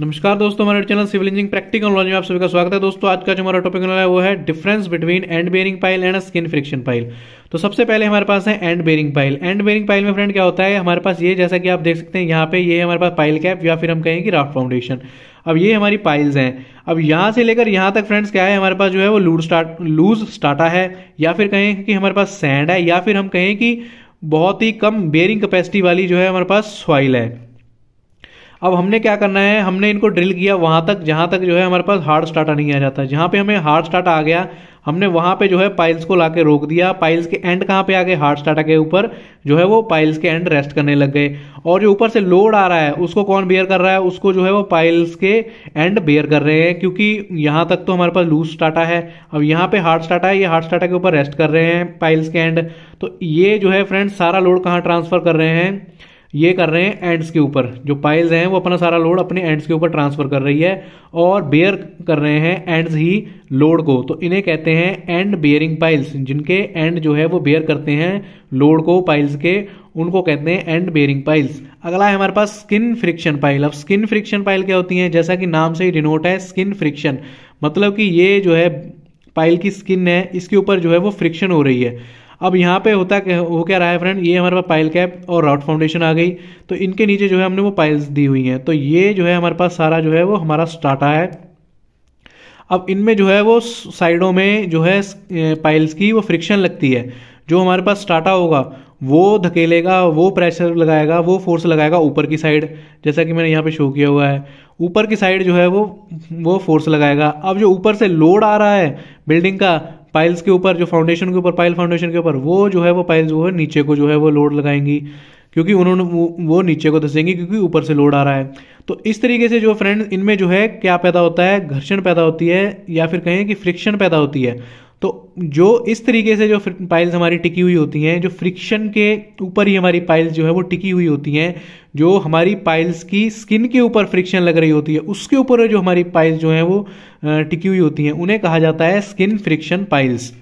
नमस्कार दोस्तों हमारे channel civil engineering practical knowledge में आप सभी का स्वागत है दोस्तों आज का जो हमारा टॉपिक है वो है difference between end bearing pile and skin friction pile तो सबसे पहले हमारे पास है end bearing pile end bearing pile में फ्रेंड क्या होता है हमारे पास ये जैसा कि आप देख सकते हैं यहाँ पे ये हमारे पास पाइल कैप या फिर हम कहेंगे कि राफ्ट फाउंडेशन अब ये हमारी पाइल्स हैं अब यहाँ से लेकर यहाँ तक फ्रेंड्स क्या है हमारे पास जो है वो लूज स्टार्ट लूज स्टाटा है या फिर कहें कि हमारे पास सैंड है या फिर हम कहें कि बहुत ही कम बेरिंग कैपेसिटी वाली जो है हमारे पास सॉइल है अब हमने क्या करना है हमने इनको ड्रिल किया वहाँ तक जहाँ तक जो है हमारे पास हार्ड स्टाटा नहीं आ जाता जहाँ पे हमें हार्ड स्टाटा आ गया हमने वहाँ पे जो है पाइल्स को ला के रोक दिया पाइल्स के एंड कहाँ पे आ गए हार्ड स्टाटा के ऊपर जो है वो पाइल्स के एंड रेस्ट करने लग गए और जो ऊपर से लोड आ रहा है उसको कौन बेयर कर रहा है उसको जो है वो पाइल्स के एंड बेयर कर रहे हैं क्योंकि यहाँ तक तो हमारे पास लूज स्टाटा है अब यहाँ पे हार्ड स्टाटा है ये हार्ड स्टाटा के ऊपर रेस्ट कर रहे हैं पाइल्स के एंड तो ये जो है फ्रेंड्स सारा लोड कहाँ ट्रांसफर कर रहे हैं ये कर रहे हैं एंड्स के ऊपर जो पाइल्स हैं वो अपना सारा लोड अपने एंड्स के ऊपर ट्रांसफर कर रही है और बेयर कर रहे हैं एंड्स ही लोड को तो इन्हें कहते हैं एंड बेयरिंग पाइल्स जिनके एंड जो है वो बेयर करते हैं लोड को पाइल्स के उनको कहते हैं एंड बेयरिंग पाइल्स अगला है हमारे पास स्किन फ्रिक्शन पाइल अब स्किन फ्रिक्शन पाइल क्या होती है जैसा कि नाम से ही डिनोट है स्किन फ्रिक्शन मतलब कि ये जो है पाइल की स्किन है इसके ऊपर जो है वो फ्रिक्शन हो रही है अब यहाँ पे होता हो क्या रहा है फ्रेंड ये हमारे पास पाइल कैप और राउट फाउंडेशन आ गई तो इनके नीचे जो है हमने वो पाइल्स दी हुई हैं तो ये जो है हमारे पास सारा जो है वो हमारा स्टाटा है अब इनमें जो है वो साइडों में जो है पाइल्स की वो फ्रिक्शन लगती है जो हमारे पास स्टाटा होगा वो धकेलेगा वो प्रेशर लगाएगा वो फोर्स लगाएगा ऊपर की साइड जैसा कि मैंने यहाँ पे शो किया हुआ है ऊपर की साइड जो है वो वो फोर्स लगाएगा अब जो ऊपर से लोड आ रहा है बिल्डिंग का पाइल्स के ऊपर जो फाउंडेशन के ऊपर पाइल फाउंडेशन के ऊपर वो जो है वो पाइल्स वो है नीचे को जो है वो लोड लगाएंगी क्योंकि उन्होंने वो नीचे को धसेंगी क्योंकि ऊपर से लोड आ रहा है तो इस तरीके से जो फ्रेंड इनमें जो है क्या पैदा होता है घर्षण पैदा होती है या फिर कहें कि फ्रिक्शन पैदा होती है तो जो इस तरीके से जो पाइल्स हमारी टिकी हुई होती हैं जो फ्रिक्शन के ऊपर ही हमारी पाइल्स जो है वो टिकी हुई होती हैं जो हमारी पाइल्स की स्किन के ऊपर फ्रिक्शन लग रही होती है उसके ऊपर जो हमारी पाइल्स जो हैं वो टिकी हुई होती हैं उन्हें कहा जाता है स्किन फ्रिक्शन पाइल्स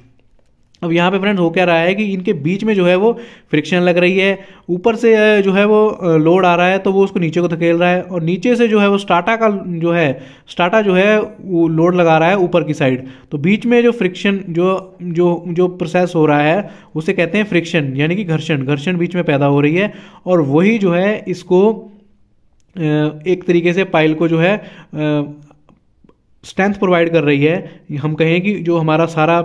अब यहाँ पे फ्रेंड्स हो क्या रहा है कि इनके बीच में जो है वो फ्रिक्शन लग रही है ऊपर से जो है वो लोड आ रहा है तो वो उसको नीचे को धकेल रहा है और नीचे से जो है वो स्टाटा का जो है स्टाटा जो है वो लोड लगा रहा है ऊपर की साइड तो बीच में जो फ्रिक्शन जो जो जो प्रोसेस हो रहा है उसे कहते हैं फ्रिक्शन यानी कि घर्षण घर्षण बीच में पैदा हो रही है और वही जो है इसको एक तरीके से पाइल को जो है स्ट्रेंथ प्रोवाइड कर रही है हम कहें कि जो हमारा सारा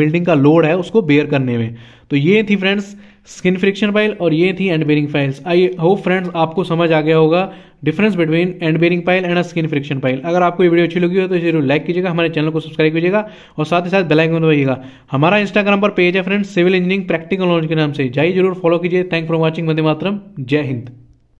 बिल्डिंग का लोड है उसको बेयर करने में तो ये थी फ्रेंड्स स्किन फ्रिक्शन फाइल और ये थी end bearing piles I hope friends आपको समझ आ गया होगा difference between end bearing pile and skin friction pile अगर आपको ये वीडियो अच्छी लगी हो तो जरूर लाइक कीजिएगा हमारे चैनल को सब्सक्राइब कीजिएगा और साथ ही साथ आइकन दबाइएगा हमारा इंस्टाग्राम पर पेज है friends civil engineering practical knowledge के नाम से जाइए जरूर फॉलो कीजिए thank for watching Vande Mataram Jai Hind